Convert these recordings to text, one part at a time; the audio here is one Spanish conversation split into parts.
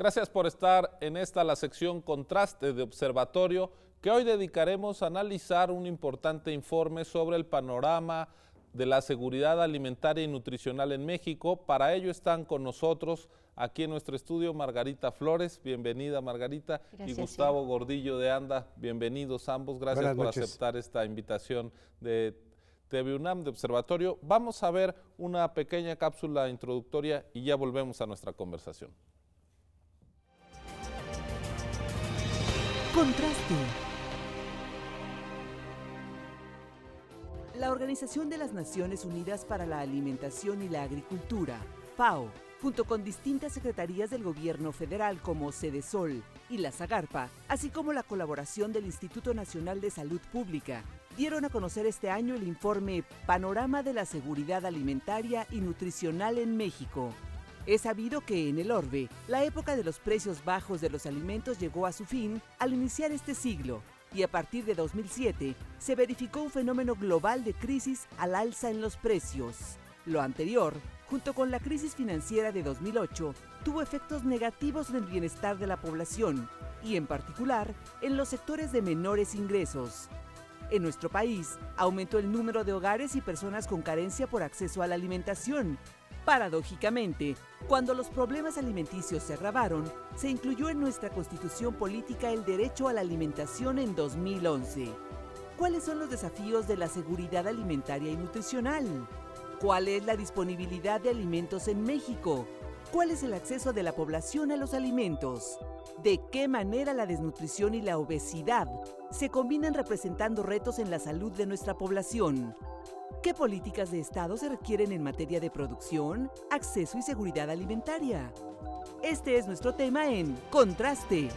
Gracias por estar en esta la sección Contraste de Observatorio, que hoy dedicaremos a analizar un importante informe sobre el panorama de la seguridad alimentaria y nutricional en México. Para ello están con nosotros aquí en nuestro estudio Margarita Flores, bienvenida Margarita, y Gustavo Gordillo de Anda, bienvenidos ambos, gracias por aceptar esta invitación de TV de Observatorio. Vamos a ver una pequeña cápsula introductoria y ya volvemos a nuestra conversación. Contraste. La Organización de las Naciones Unidas para la Alimentación y la Agricultura, FAO, junto con distintas secretarías del gobierno federal como Cedesol y la Zagarpa, así como la colaboración del Instituto Nacional de Salud Pública, dieron a conocer este año el informe Panorama de la Seguridad Alimentaria y Nutricional en México, es sabido que en el orbe, la época de los precios bajos de los alimentos llegó a su fin al iniciar este siglo, y a partir de 2007 se verificó un fenómeno global de crisis al alza en los precios. Lo anterior, junto con la crisis financiera de 2008, tuvo efectos negativos en el bienestar de la población y en particular en los sectores de menores ingresos, en nuestro país aumentó el número de hogares y personas con carencia por acceso a la alimentación. Paradójicamente, cuando los problemas alimenticios se agravaron, se incluyó en nuestra constitución política el derecho a la alimentación en 2011. ¿Cuáles son los desafíos de la seguridad alimentaria y nutricional? ¿Cuál es la disponibilidad de alimentos en México? ¿Cuál es el acceso de la población a los alimentos? ¿De qué manera la desnutrición y la obesidad se combinan representando retos en la salud de nuestra población? ¿Qué políticas de Estado se requieren en materia de producción, acceso y seguridad alimentaria? Este es nuestro tema en Contraste.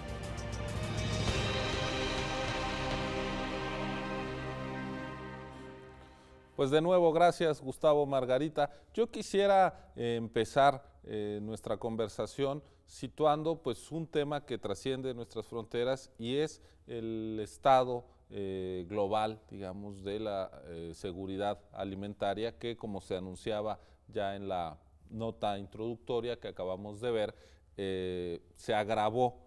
Pues de nuevo, gracias Gustavo Margarita. Yo quisiera eh, empezar eh, nuestra conversación situando pues un tema que trasciende nuestras fronteras y es el estado eh, global, digamos, de la seguridad alimentaria que como se anunciaba ya en la nota introductoria que acabamos de ver, se agravó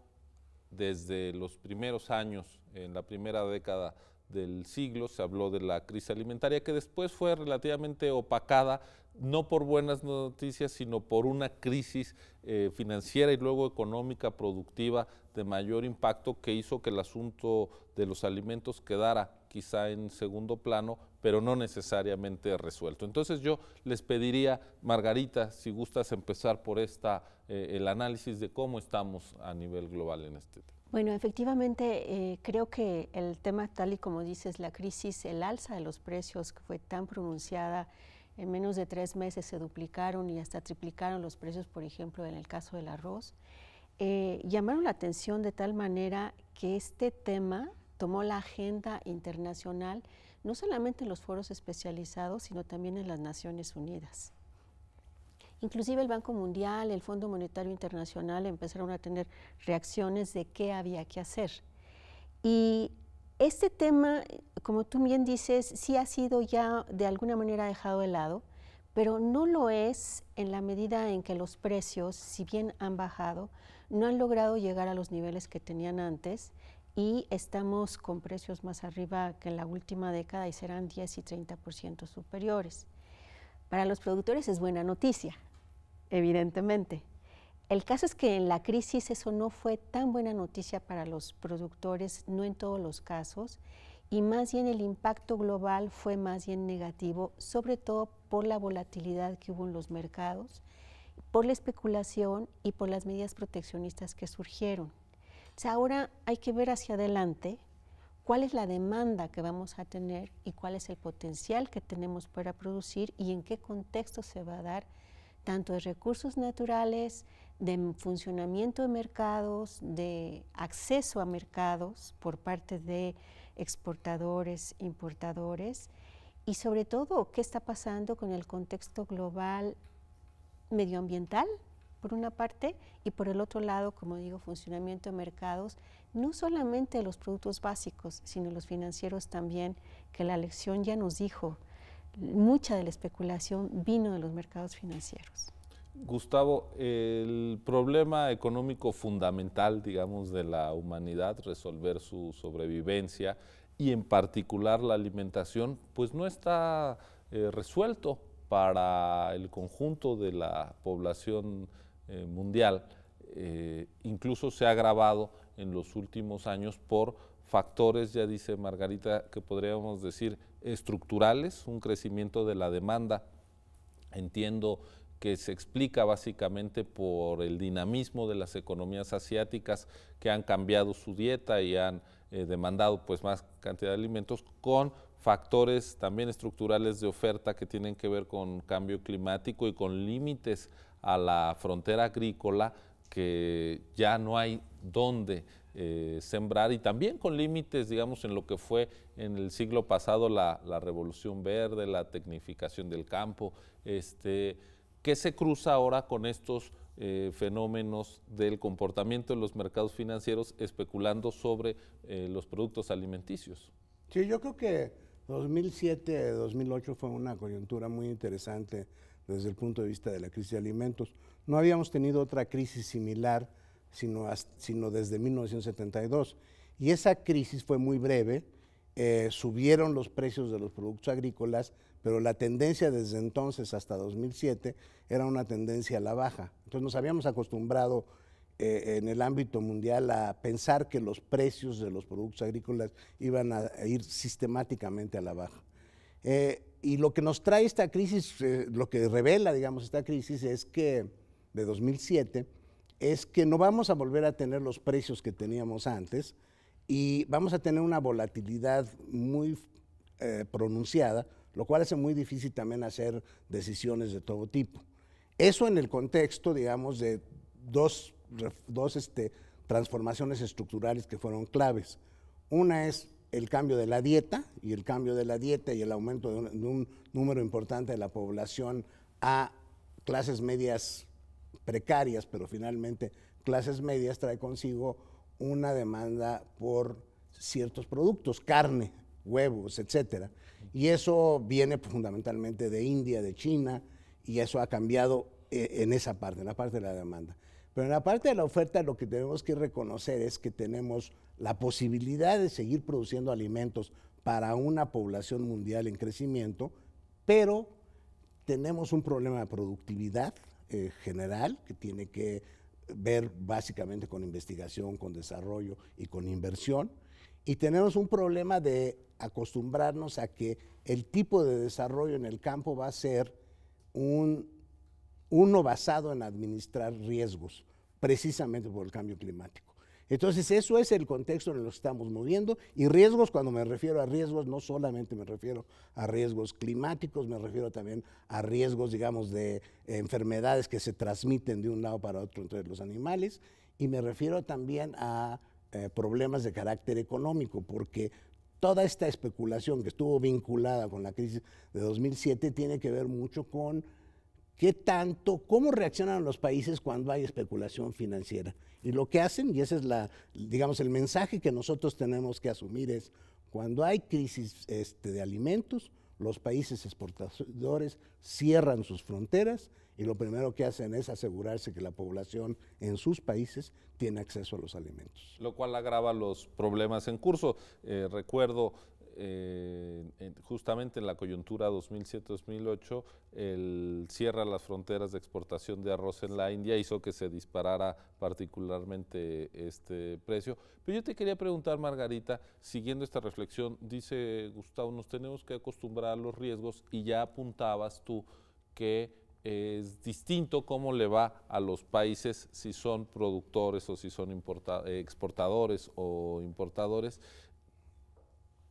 desde los primeros años, en la primera década del siglo se habló de la crisis alimentaria que después fue relativamente opacada, no por buenas noticias, sino por una crisis eh, financiera y luego económica productiva de mayor impacto que hizo que el asunto de los alimentos quedara quizá en segundo plano, pero no necesariamente resuelto. Entonces yo les pediría, Margarita, si gustas empezar por esta, eh, el análisis de cómo estamos a nivel global en este tema. Bueno, efectivamente, eh, creo que el tema, tal y como dices, la crisis, el alza de los precios que fue tan pronunciada, en menos de tres meses se duplicaron y hasta triplicaron los precios, por ejemplo, en el caso del arroz, eh, llamaron la atención de tal manera que este tema tomó la agenda internacional, no solamente en los foros especializados, sino también en las Naciones Unidas. Inclusive el Banco Mundial, el Fondo Monetario Internacional empezaron a tener reacciones de qué había que hacer. Y este tema, como tú bien dices, sí ha sido ya de alguna manera dejado de lado, pero no lo es en la medida en que los precios, si bien han bajado, no han logrado llegar a los niveles que tenían antes y estamos con precios más arriba que en la última década y serán 10 y 30% superiores. Para los productores es buena noticia, evidentemente. El caso es que en la crisis eso no fue tan buena noticia para los productores, no en todos los casos, y más bien el impacto global fue más bien negativo, sobre todo por la volatilidad que hubo en los mercados, por la especulación y por las medidas proteccionistas que surgieron. ahora hay que ver hacia adelante cuál es la demanda que vamos a tener y cuál es el potencial que tenemos para producir y en qué contexto se va a dar tanto de recursos naturales, de funcionamiento de mercados, de acceso a mercados por parte de exportadores, importadores y sobre todo qué está pasando con el contexto global medioambiental por una parte y por el otro lado, como digo, funcionamiento de mercados, no solamente los productos básicos, sino los financieros también, que la lección ya nos dijo mucha de la especulación vino de los mercados financieros. Gustavo, el problema económico fundamental, digamos, de la humanidad, resolver su sobrevivencia y en particular la alimentación, pues no está eh, resuelto para el conjunto de la población eh, mundial. Eh, incluso se ha agravado en los últimos años por factores, ya dice Margarita, que podríamos decir estructurales, un crecimiento de la demanda, entiendo que se explica básicamente por el dinamismo de las economías asiáticas que han cambiado su dieta y han eh, demandado pues más cantidad de alimentos con factores también estructurales de oferta que tienen que ver con cambio climático y con límites a la frontera agrícola que ya no hay dónde eh, sembrar y también con límites, digamos, en lo que fue en el siglo pasado la, revolución verde, la tecnificación del campo, este, que se cruza ahora con estos eh, fenómenos del comportamiento de los mercados financieros especulando sobre eh, los productos alimenticios. Sí, yo creo que 2007-2008 fue una coyuntura muy interesante desde el punto de vista de la crisis de alimentos. No habíamos tenido otra crisis similar sino, desde 1972. Y esa crisis fue muy breve, eh, subieron los precios de los productos agrícolas, pero la tendencia desde entonces hasta 2007 era una tendencia a la baja. Entonces nos habíamos acostumbrado eh, en el ámbito mundial a pensar que los precios de los productos agrícolas iban a ir sistemáticamente a la baja. Eh, y lo que nos trae esta crisis, lo que revela, digamos, esta crisis es que de 2007, es que no vamos a volver a tener los precios que teníamos antes y vamos a tener una volatilidad muy eh, pronunciada, lo cual hace muy difícil también hacer decisiones de todo tipo. Eso en el contexto, digamos, de dos, este, transformaciones estructurales que fueron claves. Una es el cambio de la dieta, y el cambio de la dieta y el aumento de un, de un número importante de la población a clases medias precarias, pero finalmente clases medias, trae consigo una demanda por ciertos productos, carne, huevos, etcétera. Y eso viene fundamentalmente de India, de China, y eso ha cambiado eh, en esa parte, en la parte de la demanda. Pero en la parte de la oferta lo que tenemos que reconocer es que tenemos la posibilidad de seguir produciendo alimentos para una población mundial en crecimiento, pero tenemos un problema de productividad eh, general que tiene que ver básicamente con investigación, con desarrollo y con inversión. Y tenemos un problema de acostumbrarnos a que el tipo de desarrollo en el campo va a ser uno basado en administrar riesgos, precisamente por el cambio climático. Entonces, eso es el contexto en el que estamos moviendo y riesgos, cuando me refiero a riesgos, no solamente me refiero a riesgos climáticos, me refiero también a riesgos, digamos, de enfermedades que se transmiten de un lado para otro entre los animales y me refiero también a eh, problemas de carácter económico, porque toda esta especulación que estuvo vinculada con la crisis de 2007 tiene que ver mucho con qué tanto, cómo reaccionan los países cuando hay especulación financiera. Y lo que hacen, y ese es la, digamos, el mensaje que nosotros tenemos que asumir es, cuando hay crisis este, de alimentos, los países exportadores cierran sus fronteras y lo primero que hacen es asegurarse que la población en sus países tiene acceso a los alimentos. Lo cual agrava los problemas en curso. Eh, recuerdo eh, justamente en la coyuntura 2007-2008, el cierre las fronteras de exportación de arroz en la India hizo que se disparara particularmente este precio. Pero yo te quería preguntar, Margarita, siguiendo esta reflexión, dice Gustavo, nos tenemos que acostumbrar a los riesgos y ya apuntabas tú que es distinto cómo le va a los países si son productores o si son eh, exportadores o importadores.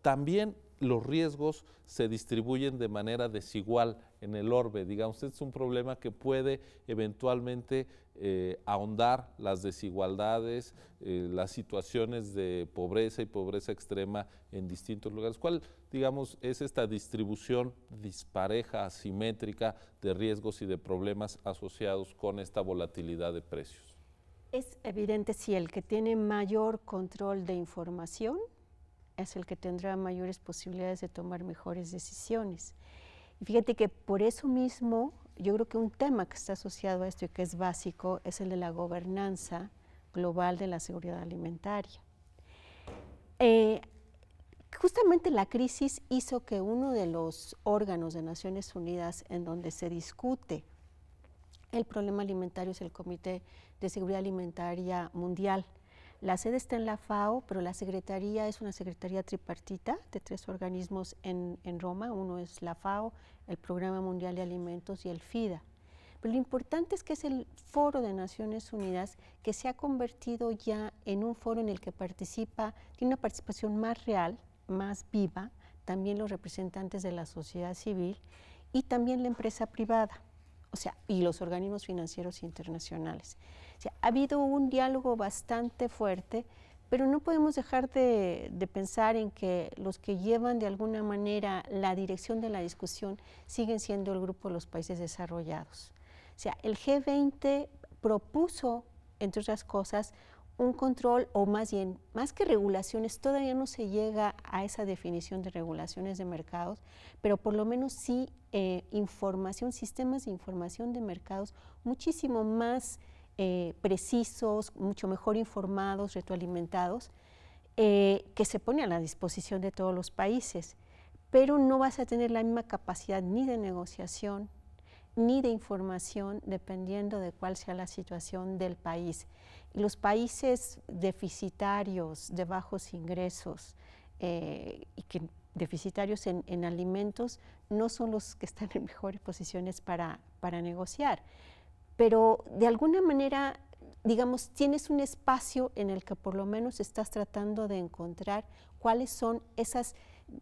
También los riesgos se distribuyen de manera desigual en el orbe. Digamos, este es un problema que puede eventualmente eh, ahondar las desigualdades, eh, las situaciones de pobreza y pobreza extrema en distintos lugares. ¿Cuál, digamos, es esta distribución dispareja, asimétrica de riesgos y de problemas asociados con esta volatilidad de precios? Es evidente si el que tiene mayor control de información es el que tendrá mayores posibilidades de tomar mejores decisiones. Y fíjate que por eso mismo, yo creo que un tema que está asociado a esto y que es básico es el de la gobernanza global de la seguridad alimentaria. Eh, justamente la crisis hizo que uno de los órganos de Naciones Unidas en donde se discute el problema alimentario es el Comité de Seguridad Alimentaria Mundial. La sede está en la FAO, pero la secretaría es una secretaría tripartita de tres organismos en, Roma. Uno es la FAO, el Programa Mundial de Alimentos y el FIDA. Pero lo importante es que es el foro de Naciones Unidas que se ha convertido ya en un foro en el que participa, tiene una participación más real, más viva, también los representantes de la sociedad civil y también la empresa privada, o sea, y los organismos financieros internacionales ha habido un diálogo bastante fuerte, pero no podemos dejar de, pensar en que los que llevan de alguna manera la dirección de la discusión siguen siendo el grupo de los países desarrollados. O sea, el G20 propuso, entre otras cosas, un control, o más bien, más que regulaciones, todavía no se llega a esa definición de regulaciones de mercados, pero por lo menos sí eh, información, sistemas de información de mercados muchísimo más eh, precisos, mucho mejor informados, retroalimentados, eh, que se pone a la disposición de todos los países, pero no vas a tener la misma capacidad ni de negociación ni de información dependiendo de cuál sea la situación del país. los países deficitarios, de bajos ingresos eh, y que deficitarios en, alimentos no son los que están en mejores posiciones para negociar pero de alguna manera, digamos, tienes un espacio en el que por lo menos estás tratando de encontrar cuáles son esas,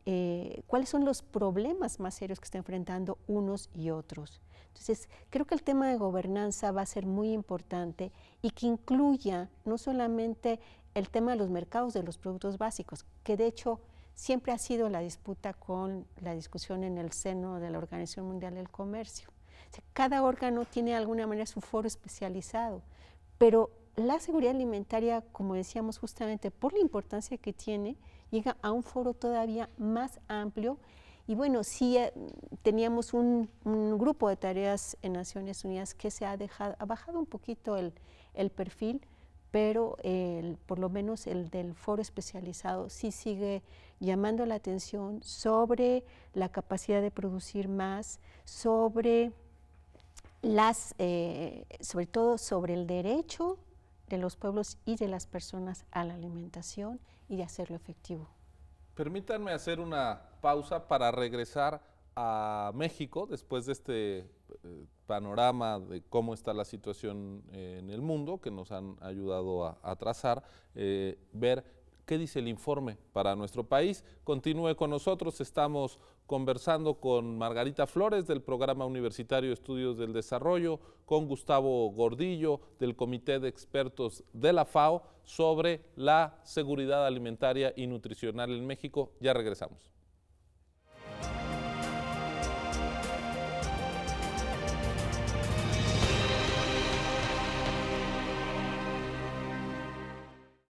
eh, cuáles son los problemas más serios que están enfrentando unos y otros. Entonces, creo que el tema de gobernanza va a ser muy importante y que incluya no solamente el tema de los mercados de los productos básicos, que de hecho siempre ha sido la disputa con la discusión en el seno de la Organización Mundial del Comercio cada órgano tiene de alguna manera su foro especializado, pero la seguridad alimentaria, como decíamos justamente, por la importancia que tiene, llega a un foro todavía más amplio. Y bueno, sí eh, teníamos un, grupo de tareas en Naciones Unidas que se ha dejado, ha bajado un poquito el, perfil, pero por lo menos el del foro especializado sí sigue llamando la atención sobre la capacidad de producir más, sobre las, eh, sobre todo sobre el derecho de los pueblos y de las personas a la alimentación y de hacerlo efectivo. Permítanme hacer una pausa para regresar a México después de este eh, panorama de cómo está la situación eh, en el mundo que nos han ayudado a, a trazar, ver ¿Qué dice el informe para nuestro país? Continúe con nosotros. Estamos conversando con Margarita Flores del Programa Universitario Estudios del Desarrollo, con Gustavo Gordillo del Comité de Expertos de la FAO sobre la seguridad alimentaria y nutricional en México. Ya regresamos.